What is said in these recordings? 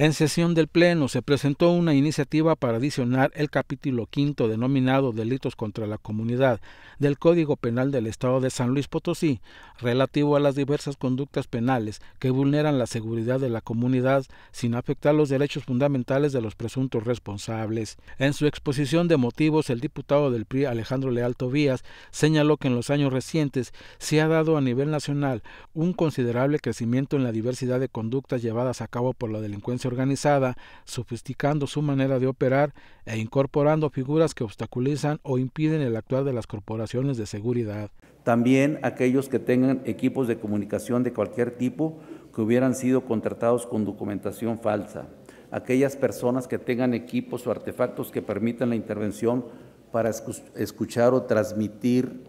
En sesión del Pleno se presentó una iniciativa para adicionar el capítulo quinto denominado Delitos contra la Comunidad del Código Penal del Estado de San Luis Potosí, relativo a las diversas conductas penales que vulneran la seguridad de la comunidad sin afectar los derechos fundamentales de los presuntos responsables. En su exposición de motivos, el diputado del PRI Alejandro Leal Tobías señaló que en los años recientes se ha dado a nivel nacional un considerable crecimiento en la diversidad de conductas llevadas a cabo por la delincuencia organizada, sofisticando su manera de operar e incorporando figuras que obstaculizan o impiden el actuar de las corporaciones de seguridad. También aquellos que tengan equipos de comunicación de cualquier tipo que hubieran sido contratados con documentación falsa. Aquellas personas que tengan equipos o artefactos que permitan la intervención para escuchar o transmitir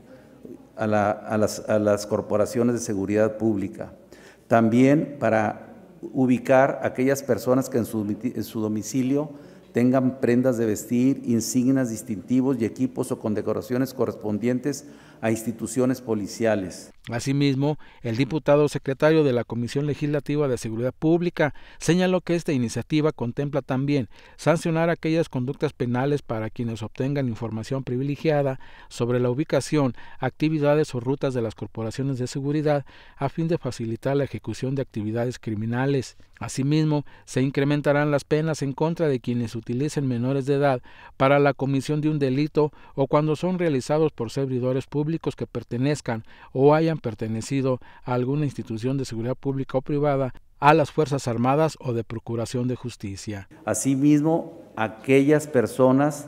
a, a las corporaciones de seguridad pública. También para ubicar aquellas personas que en su, en su domicilio tengan prendas de vestir, insignias distintivos y equipos o condecoraciones correspondientes a instituciones policiales. Asimismo, el diputado secretario de la Comisión Legislativa de Seguridad Pública señaló que esta iniciativa contempla también sancionar aquellas conductas penales para quienes obtengan información privilegiada sobre la ubicación, actividades o rutas de las corporaciones de seguridad a fin de facilitar la ejecución de actividades criminales. Asimismo, se incrementarán las penas en contra de quienes utilicen menores de edad para la comisión de un delito o cuando son realizados por servidores públicos que pertenezcan o hayan pertenecido a alguna institución de seguridad pública o privada, a las Fuerzas Armadas o de Procuración de Justicia. Asimismo, aquellas personas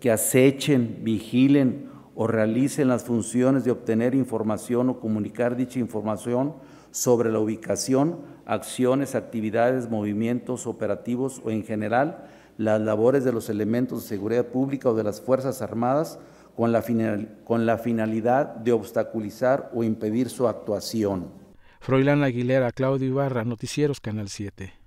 que acechen, vigilen o realicen las funciones de obtener información o comunicar dicha información sobre la ubicación, acciones, actividades, movimientos operativos o en general las labores de los elementos de seguridad pública o de las Fuerzas Armadas con la, final, con la finalidad de obstaculizar o impedir su actuación. Froilán Aguilera, Claudio Ibarra, Noticieros Canal 7.